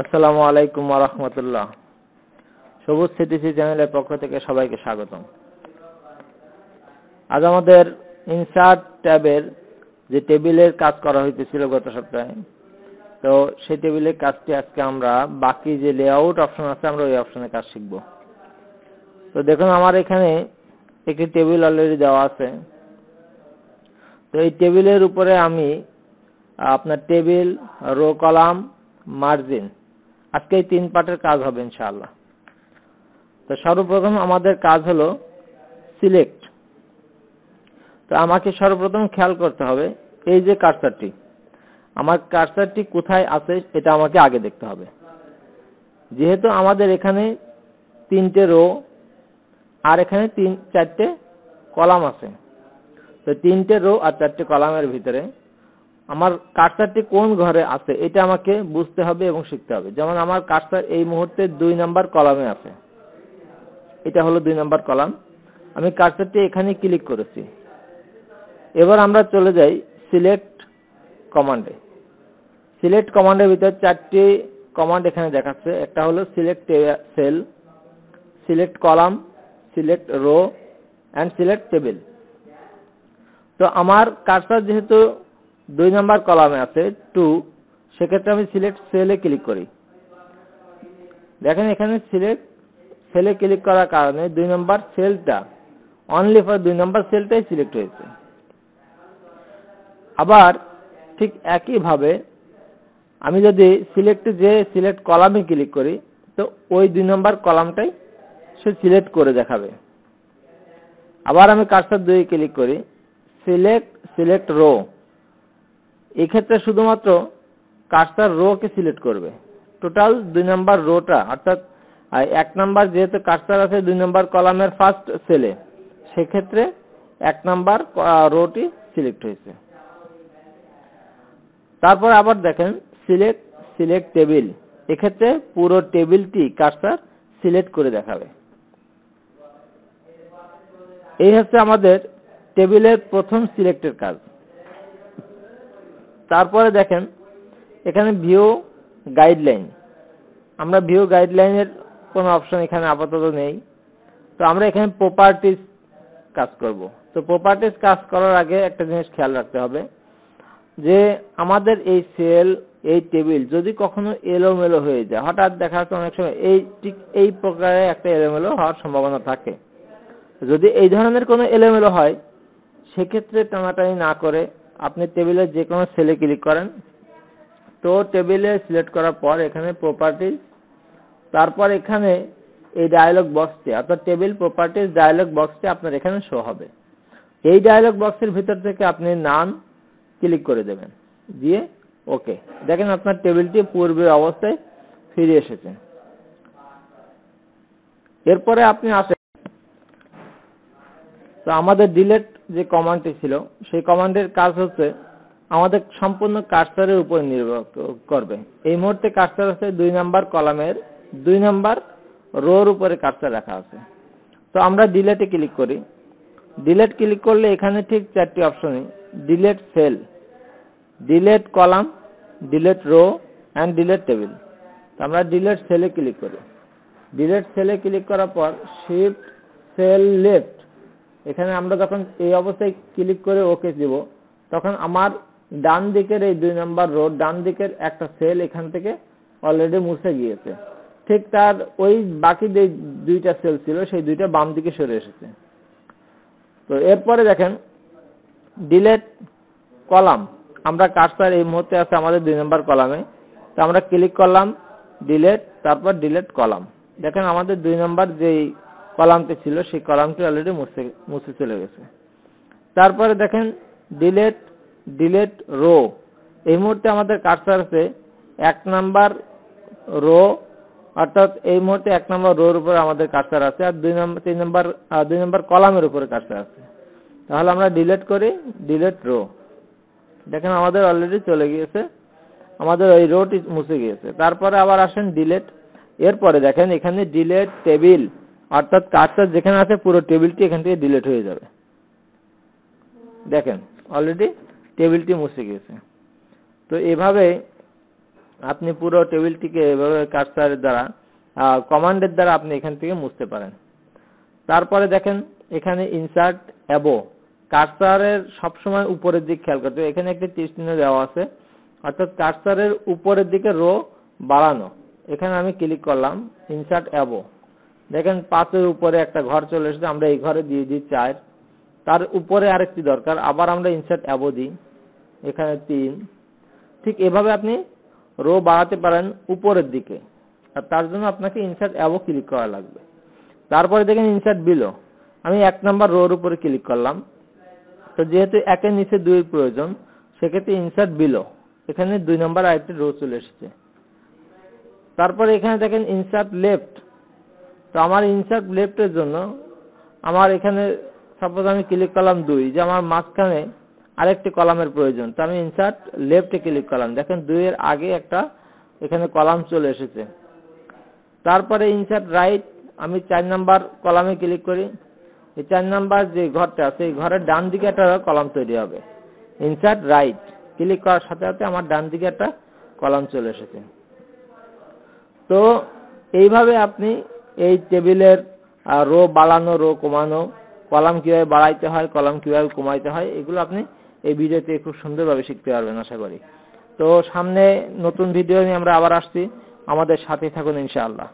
আসসালামু আলাইকুম রাহমাতুল্লাহ সবুজ সিটিসি চ্যানেলের পক্ষ থেকে সবাইকে স্বাগতম আজ আমাদের ইনসার্ট ট্যাবের যে টেবিলের কাজ করা হইতেছিল গত সপ্তাহে তো সেই টেবিলের কাজটি আজকে আমরা বাকি যে লেআউট অপশন আছে আমরা ওই অপশনে কাজ শিখব তো দেখুন আমার এখানে একটি টেবিল অলরেডি দেওয়া আছে তো এই টেবিলের উপরে আমি আপনার টেবিল রো কলাম মার্জিন আজকে এই তিন পাটের কাজ হবে ইনশাআল্লাহ তো সর্বপ্রথম আমাদের কাজ হলো সিলেক্ট তো আমাকে সর্বপ্রথম খেয়াল করতে হবে এই যে কার্সারটি আমার কার্সারটি কোথায় আছে এটা আমাকে আগে দেখতে হবে যেহেতু আমাদের এখানে তিনটে রো আর এখানে তিন চারটে কলাম আছে তো তিনটে রো আর চারটে কলামের ভিতরে আমার কার্সারটি কোন ঘরে আছে এটা আমাকে বুঝতে হবে এবং শিখতে হবে যেমন আমার কার্সার এই মুহূর্তে দুই নাম্বার কলামে আছে এটা হলো দুই নাম্বার কলাম আমি কার্সারটি এখানে ক্লিক করেছি এবার আমরা চলে যাই সিলেক্ট কমান্ডে সিলেক্ট কমান্ডের ভিতর চারটি কমান্ড এখানে দেখাচ্ছে একটা হলো select cell select column select row and select table তো আমার কার্সার যেহেতু দুই নম্বর কলামে আছে টু সেক্ষেত্রে আমি সিলেক্ট সেলে ক্লিক করি দেখেন এখানে সিলেক্ট সেলে ক্লিক করার কারণে দুই নম্বর সেলটা অনলি ফর দুই নম্বর সেলটাই সিলেক্ট হয়েছে আবার ঠিক একইভাবে আমি যদি সিলেক্ট যে সিলেক্ট কলামে ক্লিক করি তো ওই দুই নম্বর কলামটাই সে সিলেক্ট করে দেখাবে আবার আমি কার্সার দুই ক্লিক করি সিলেক্ট সিলেক্ট রো এক্ষেত্রে শুধুমাত্র কার্সার রোকে সিলেক্ট করবে টোটাল দুই নাম্বার রোটা অর্থাৎ এক নাম্বার যেহেতু কার্সার আছে দুই নাম্বার কলামের ফার্স্ট সেলে সেক্ষেত্রে এক নাম্বার রোটি সিলেক্ট হয়েছে তারপর আবার দেখেন সিলেক্ট সিলেক্ট টেবিল এক্ষেত্রে পুরো টেবিলটি কার্সার সিলেক্ট করে দেখাবে এই হচ্ছে আমাদের টেবিলের প্রথম সিলেক্টের কাজ তারপরে দেখেন এখানে ভিও গাইডলাইন আমরা ভিও গাইডলাইনের কোনো অপশন এখানে আপাতত নেই তো আমরা এখানে প্রপার্টিস কাজ করব তো প্রপার্টিস কাজ করার আগে একটা জিনিস খেয়াল রাখতে হবে যে আমাদের এই সেল এই টেবিল যদি কখনো এলোমেলো হয়ে যায় হঠাৎ দেখা যাচ্ছে অনেক সময় এই ঠিক এই প্রকারে একটা এলোমেলো হওয়ার সম্ভাবনা থাকে যদি এই ধরনের কোনো এলোমেলো হয় সেক্ষেত্রে টানাটানি না করে আপনি টেবিলের যে কোনো সেলে ক্লিক করেন তো টেবিলে সিলেক্ট করার পর এখানে প্রপার্টিজ তারপর এখানে এই ডায়ালগ বক্সটি অর্থাৎ টেবিল প্রপার্টিজ ডায়ালগ বক্সটি আপনার এখানে শো হবে এই ডায়ালগ বক্সের ভিতর থেকে আপনি নাম ক্লিক করে দেবেন দিয়ে ওকে দেখেন আপনার টেবিলটি পূর্বের অবস্থায় ফিরে এসেছে এরপরে আপনি আসেন তো আমাদের ডিলেট যে কমান্ডটি ছিল সেই কমান্ডের কাজ হচ্ছে আমাদের সম্পূর্ণ কাস্টারের উপর নির্ভর করবে এই মুহূর্তে কাস্টার হচ্ছে দুই নাম্বার কলামের দুই নাম্বার রোর উপরে কাস্টার রাখা আছে তো আমরা ডিলেটে ক্লিক করি ডিলেট ক্লিক করলে এখানে ঠিক চারটি অপশনই delete cell delete column delete row and delete table তো আমরা ডিলেট সেলে ক্লিক করি ডিলেট সেলে ক্লিক করার পর শিফট সেল লেফট এখানে আমরা যখন এই অবস্থায় ক্লিক করে ওকে দিব তখন আমার ডান দিকের এই দুই নাম্বার রো ডান দিকের একটা সেল এখান থেকে অলরেডি মুছে গিয়েছে ঠিক তার ওই বাকি যে দুইটা সেল ছিল সেই দুইটা বাম দিকে সরে এসেছে তো এরপরে দেখেন ডিলেট কলাম আমরা কাজটার এই মুহূর্তে আছে আমাদের দুই নাম্বার কলামে তো আমরা ক্লিক করলাম ডিলেট তারপর ডিলেট কলাম দেখেন আমাদের দুই নাম্বার যেই কলামটি ছিল সেই কলামটি অলরেডি মুছে মুছে চলে গেছে তারপরে দেখেন ডিলেট ডিলেট রো এই মুহূর্তে আমাদের কাজটা আছে এক নাম্বার রো অর্থাৎ এই মুহূর্তে এক নম্বর রোর উপরে আমাদের কাজটার আছে আর দুই নম্বর তিন নম্বর দুই নম্বর কলামের উপরে কাজটা আছে তাহলে আমরা ডিলেট করি ডিলেট রো দেখেন আমাদের অলরেডি চলে গিয়েছে আমাদের ওই রোটি মুছে গিয়েছে তারপরে আবার আসেন ডিলেট এরপরে দেখেন এখানে ডিলেট টেবিল অর্থাৎ কাজটা যেখানে আছে পুরো টেবিলটি এখান থেকে ডিলিট হয়ে যাবে দেখেন অলরেডি টেবিলটি মুছে গিয়েছে তো এভাবে আপনি পুরো টেবিলটিকে এভাবে কাজটার দ্বারা কমান্ডের দ্বারা আপনি এখান থেকে মুছতে পারেন তারপরে দেখেন এখানে ইনসার্ট অ্যাবো কার্সারের সবসময় উপরের দিক খেয়াল করতে এখানে একটি চিহ্ন দেওয়া আছে অর্থাৎ কার্সারের উপরের দিকে রো বাড়ানো এখানে আমি ক্লিক করলাম ইনসার্ট অ্যাবো দেখেন পাতের উপরে একটা ঘর চলে এসেছে আমরা এই ঘরে দিয়ে দিই চার তার উপরে আরেকটি দরকার আবার আমরা ইনসার্ট অ্যাবো দিই এখানে তিন ঠিক এভাবে আপনি রো বাড়াতে পারেন উপরের দিকে আর তার জন্য আপনাকে ইনসার্ট অ্যাবো ক্লিক করা লাগবে তারপরে দেখেন ইনসার্ট বিলো আমি এক নাম্বার রোর উপরে ক্লিক করলাম তো যেহেতু একের নিচে দুই প্রয়োজন সেক্ষেত্রে ইনসার্ট বিলো এখানে দুই নম্বর আরেকটি রো চলে এসেছে তারপরে এখানে দেখেন ইনসার্ট লেফট তো আমার ইনসার্ট লেফটের জন্য আমার এখানে সাপোজ আমি ক্লিক করলাম দুই যে আমার মাঝখানে আরেকটি কলামের প্রয়োজন তো আমি ইনসার্ট লেফটে ক্লিক করলাম দেখেন দুইয়ের আগে একটা এখানে কলাম চলে এসেছে তারপরে ইনসার্ট রাইট আমি চার নাম্বার কলামে ক্লিক করি এই চার নাম্বার যে ঘরটা আছে এই ঘরের ডান দিকে একটা কলাম তৈরি হবে ইনসার্ট রাইট ক্লিক করার সাথে সাথে আমার ডান দিকে একটা কলাম চলে এসেছে তো এইভাবে আপনি এই টেবিলের রো বাড়ানো রো কমানো কলাম কিভাবে বাড়াইতে হয় কলাম কিভাবে কমাইতে হয় এগুলো আপনি এই ভিডিওতে খুব সুন্দরভাবে শিখতে পারবেন আশা করি তো সামনে নতুন ভিডিও নিয়ে আমরা আবার আসছি আমাদের সাথে থাকুন ইনশাআল্লাহ